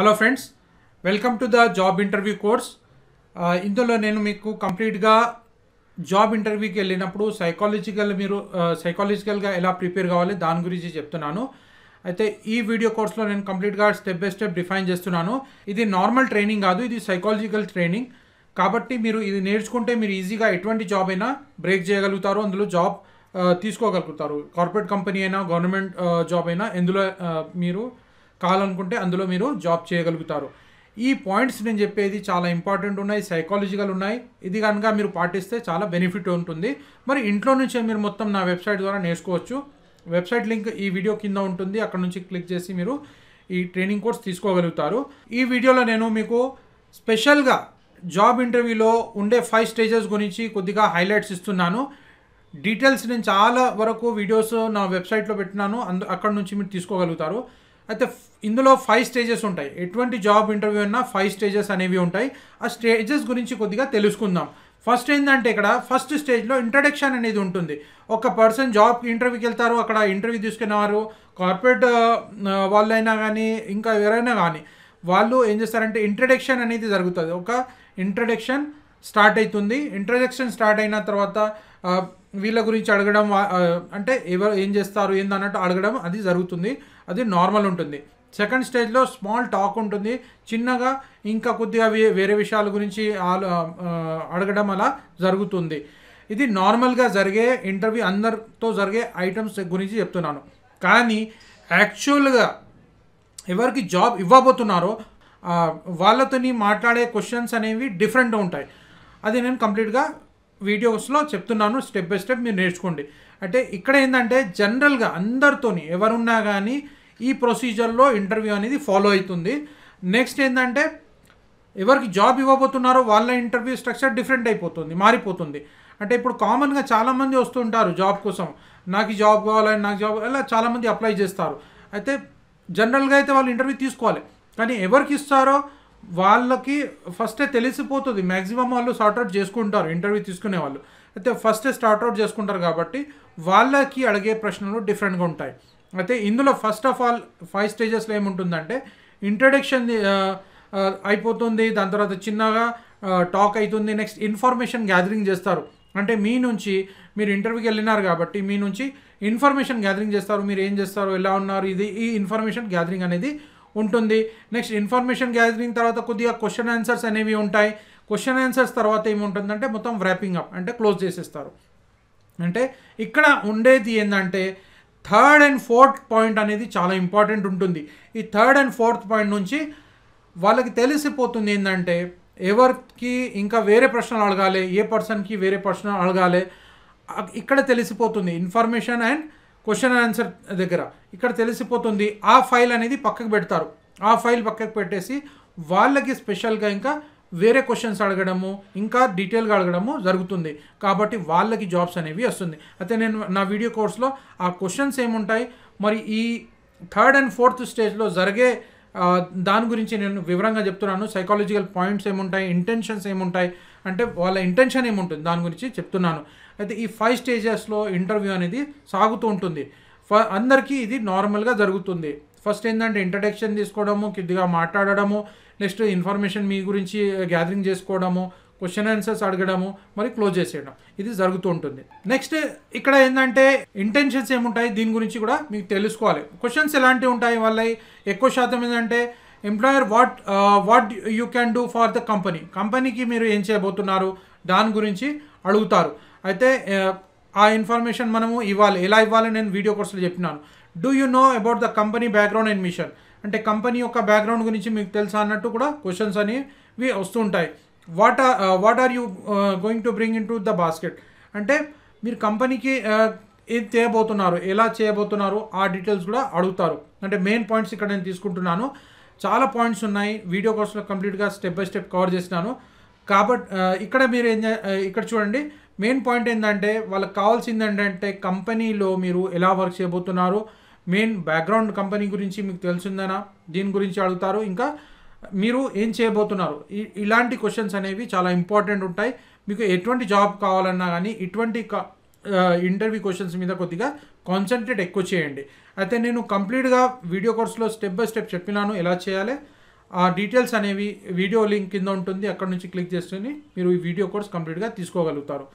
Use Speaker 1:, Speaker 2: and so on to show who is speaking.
Speaker 1: hello friends welcome to the job interview course ఇందులో నేను మీకు కంప్లీట్గా జాబ్ ఇంటర్వ్యూకి వెళ్ళినప్పుడు సైకాలజికల్ మీరు సైకాలజికల్గా uh, ఎలా ప్రిపేర్ కావాలి దాని గురించి చెప్తున్నాను అయితే ఈ వీడియో కోర్స్లో నేను కంప్లీట్గా స్టెప్ బై స్టెప్ డిఫైన్ చేస్తున్నాను ఇది నార్మల్ ట్రైనింగ్ కాదు ఇది సైకాలజికల్ ట్రైనింగ్ కాబట్టి మీరు ఇది నేర్చుకుంటే మీరు ఈజీగా ఎటువంటి జాబ్ అయినా బ్రేక్ చేయగలుగుతారు అందులో జాబ్ uh, తీసుకోగలుగుతారు కార్పొరేట్ కంపెనీ అయినా గవర్నమెంట్ జాబ్ uh, అయినా ఎందులో మీరు కావాలనుకుంటే అందులో మీరు జాబ్ చేయగలుగుతారు ఈ పాయింట్స్ నేను చెప్పేది చాలా ఇంపార్టెంట్ ఉన్నాయి సైకాలజికల్ ఉన్నాయి ఇది కనుక మీరు పాటిస్తే చాలా బెనిఫిట్ ఉంటుంది మరి ఇంట్లో నుంచే మీరు మొత్తం నా వెబ్సైట్ ద్వారా నేర్చుకోవచ్చు వెబ్సైట్ లింక్ ఈ వీడియో కింద ఉంటుంది అక్కడ నుంచి క్లిక్ చేసి మీరు ఈ ట్రైనింగ్ కోర్స్ తీసుకోగలుగుతారు ఈ వీడియోలో నేను మీకు స్పెషల్గా జాబ్ ఇంటర్వ్యూలో ఉండే ఫైవ్ స్టేజెస్ గురించి కొద్దిగా హైలైట్స్ ఇస్తున్నాను డీటెయిల్స్ నేను చాలా వరకు వీడియోస్ నా వెబ్సైట్లో పెట్టినాను అందు అక్కడ నుంచి మీరు తీసుకోగలుగుతారు అయితే ఇందులో ఫైవ్ స్టేజెస్ ఉంటాయి ఎటువంటి జాబ్ ఇంటర్వ్యూ అన్నా ఫైవ్ స్టేజెస్ అనేవి ఉంటాయి ఆ స్టేజెస్ గురించి కొద్దిగా తెలుసుకుందాం ఫస్ట్ ఏంటంటే ఇక్కడ ఫస్ట్ స్టేజ్లో ఇంట్రడక్షన్ అనేది ఉంటుంది ఒక పర్సన్ జాబ్ ఇంటర్వ్యూకి వెళ్తారు అక్కడ ఇంటర్వ్యూ తీసుకునేవారు కార్పొరేట్ వాళ్ళైనా కానీ ఇంకా ఎవరైనా కానీ వాళ్ళు ఏం చేస్తారంటే ఇంట్రడక్షన్ అనేది జరుగుతుంది ఒక ఇంట్రడక్షన్ స్టార్ట్ అవుతుంది ఇంట్రడక్షన్ స్టార్ట్ అయిన తర్వాత వీళ్ళ గురించి అడగడం అంటే ఎవరు ఏం చేస్తారు అన్నట్టు అడగడం అది జరుగుతుంది అది నార్మల్ ఉంటుంది సెకండ్ స్టేజ్లో స్మాల్ టాక్ ఉంటుంది చిన్నగా ఇంకా కొద్దిగా వేరే విషయాల గురించి అడగడం అలా జరుగుతుంది ఇది నార్మల్గా జరిగే ఇంటర్వ్యూ అందరితో జరిగే ఐటమ్స్ గురించి చెప్తున్నాను కానీ యాక్చువల్గా ఎవరికి జాబ్ ఇవ్వబోతున్నారో వాళ్ళతోని మాట్లాడే క్వశ్చన్స్ అనేవి డిఫరెంట్ ఉంటాయి అది నేను కంప్లీట్గా వీడియోస్లో చెప్తున్నాను స్టెప్ బై స్టెప్ మీరు నేర్చుకోండి అంటే ఇక్కడ ఏంటంటే జనరల్గా అందరితోని ఎవరున్నా కానీ ఈ ప్రొసీజర్లో ఇంటర్వ్యూ అనేది ఫాలో అవుతుంది నెక్స్ట్ ఏంటంటే ఎవరికి జాబ్ ఇవ్వబోతున్నారో వాళ్ళ ఇంటర్వ్యూ స్ట్రక్చర్ డిఫరెంట్ అయిపోతుంది మారిపోతుంది అంటే ఇప్పుడు కామన్గా చాలామంది వస్తుంటారు జాబ్ కోసం నాకు జాబ్ కావాలని నాకు జాబ్ ఇలా చాలామంది అప్లై చేస్తారు అయితే జనరల్గా అయితే వాళ్ళు ఇంటర్వ్యూ తీసుకోవాలి కానీ ఎవరికి ఇస్తారో వాళ్ళకి ఫస్టే తెలిసిపోతుంది మ్యాక్సిమం వాళ్ళు సార్ట్అవుట్ చేసుకుంటారు ఇంటర్వ్యూ తీసుకునే వాళ్ళు అయితే ఫస్టే స్టార్ట్అవుట్ చేసుకుంటారు కాబట్టి వాళ్ళకి అడిగే ప్రశ్నలు డిఫరెంట్గా ఉంటాయి అయితే ఇందులో ఫస్ట్ ఆఫ్ ఆల్ ఫైవ్ స్టేజెస్లో ఏముంటుందంటే ఇంట్రడక్షన్ అయిపోతుంది దాని తర్వాత చిన్నగా టాక్ అవుతుంది నెక్స్ట్ ఇన్ఫర్మేషన్ గ్యాదరింగ్ చేస్తారు అంటే మీ నుంచి మీరు ఇంటర్వ్యూకి వెళ్ళినారు కాబట్టి మీ నుంచి ఇన్ఫర్మేషన్ గ్యాదరింగ్ చేస్తారు మీరు ఏం చేస్తారు ఎలా ఉన్నారు ఇది ఈ ఇన్ఫర్మేషన్ గ్యాదరింగ్ అనేది ఉంటుంది నెక్స్ట్ ఇన్ఫర్మేషన్ గ్యాదరింగ్ తర్వాత కొద్దిగా క్వశ్చన్ ఆన్సర్స్ అనేవి ఉంటాయి క్వశ్చన్ ఆన్సర్స్ తర్వాత ఏముంటుందంటే మొత్తం వ్రాపింగ్ అప్ అంటే క్లోజ్ చేసేస్తారు అంటే ఇక్కడ ఉండేది ఏంటంటే థర్డ్ అండ్ ఫోర్త్ పాయింట్ అనేది చాలా ఇంపార్టెంట్ ఉంటుంది ఈ థర్డ్ అండ్ ఫోర్త్ పాయింట్ నుంచి వాళ్ళకి తెలిసిపోతుంది ఏంటంటే ఎవరికి ఇంకా వేరే ప్రశ్నలు అడగాలి ఏ పర్సన్కి వేరే ప్రశ్నలు అడగాలి ఇక్కడ తెలిసిపోతుంది ఇన్ఫర్మేషన్ అండ్ క్వశ్చన్ ఆన్సర్ దగ్గర ఇక్కడ తెలిసిపోతుంది ఆ ఫైల్ అనేది పక్కకు పెడతారు ఆ ఫైల్ పక్కకు పెట్టేసి వాళ్ళకి స్పెషల్గా ఇంకా వేరే క్వశ్చన్స్ అడగడము ఇంకా డీటెయిల్గా అడగడము జరుగుతుంది కాబట్టి వాళ్ళకి జాబ్స్ అనేవి వస్తుంది అయితే నేను నా వీడియో కోర్స్లో ఆ క్వశ్చన్స్ ఏముంటాయి మరి ఈ థర్డ్ అండ్ ఫోర్త్ స్టేజ్లో జరిగే దాని గురించి నేను వివరంగా చెప్తున్నాను సైకాలజికల్ పాయింట్స్ ఏముంటాయి ఇంటెన్షన్స్ ఏముంటాయి అంటే వాళ్ళ ఇంటెన్షన్ ఏముంటుంది దాని గురించి చెప్తున్నాను అయితే ఈ ఫైవ్ స్టేజెస్లో ఇంటర్వ్యూ అనేది సాగుతూ ఉంటుంది ఫ అందరికీ ఇది నార్మల్గా జరుగుతుంది ఫస్ట్ ఏంటంటే ఇంట్రడక్షన్ తీసుకోవడము కిద్దిగా మాట్లాడడము నెక్స్ట్ ఇన్ఫర్మేషన్ మీ గురించి గ్యాదరింగ్ చేసుకోవడము క్వశ్చన్ ఆన్సర్స్ అడగడము మరి క్లోజ్ చేసేయడం ఇది జరుగుతూ ఉంటుంది నెక్స్ట్ ఇక్కడ ఏంటంటే ఇంటెన్షన్స్ ఏముంటాయి దీని గురించి కూడా మీకు తెలుసుకోవాలి క్వశ్చన్స్ ఎలాంటివి ఉంటాయి వల్ల ఎక్కువ శాతం ఏంటంటే employer what what you can do for the company కంపెనీకి మీరు ఏం చేయబోతున్నారు దాని గురించి అడుగుతారు అయితే ఆ ఇన్ఫర్మేషన్ మనము ఇవ్వాలి ఎలా ఇవ్వాలి నేను వీడియో కోర్సులో చెప్పినాను do you know about the company background and mission అంటే కంపెనీ యొక్క బ్యాక్గ్రౌండ్ గురించి మీకు తెలుసా అన్నట్టు కూడా క్వశ్చన్స్ అనేవి వస్తుంటాయి what are what are you going to bring into the basket అంటే మీరు కంపెనీకి ఏది చేయబోతున్నారు ఎలా చేయబోతున్నారు ఆ డీటెయిల్స్ కూడా అడుగుతారు అంటే మెయిన్ పాయింట్స్ ఇక్కడ నేను తీసుకుంటున్నాను చాలా పాయింట్స్ ఉన్నాయి వీడియో కోర్సులో కంప్లీట్గా స్టెప్ బై స్టెప్ కవర్ చేసినాను కాబట్టి ఇక్కడ మీరు ఏం ఇక్కడ చూడండి మెయిన్ పాయింట్ ఏంటంటే వాళ్ళకి కావాల్సింది ఏంటంటే కంపెనీలో మీరు ఎలా వర్క్ చేయబోతున్నారు మెయిన్ బ్యాక్గ్రౌండ్ కంపెనీ గురించి మీకు తెలిసిందేనా దీని గురించి అడుగుతారు ఇంకా మీరు ఏం చేయబోతున్నారు ఇలాంటి క్వశ్చన్స్ అనేవి చాలా ఇంపార్టెంట్ ఉంటాయి మీకు ఎటువంటి జాబ్ కావాలన్నా కానీ ఇటువంటి ఇంటర్వ్యూ క్వశ్చన్స్ మీద కొద్దిగా కాన్సన్ట్రేట్ ఎక్కువ చేయండి అయితే నేను కంప్లీట్గా వీడియో కోర్సులో స్టెప్ బై స్టెప్ చెప్పినాను ఎలా చేయాలి ఆ డీటెయిల్స్ అనేవి వీడియో లింక్ కింద ఉంటుంది అక్కడ నుంచి క్లిక్ చేసుకుని మీరు ఈ వీడియో కోర్స్ కంప్లీట్గా తీసుకోగలుగుతారు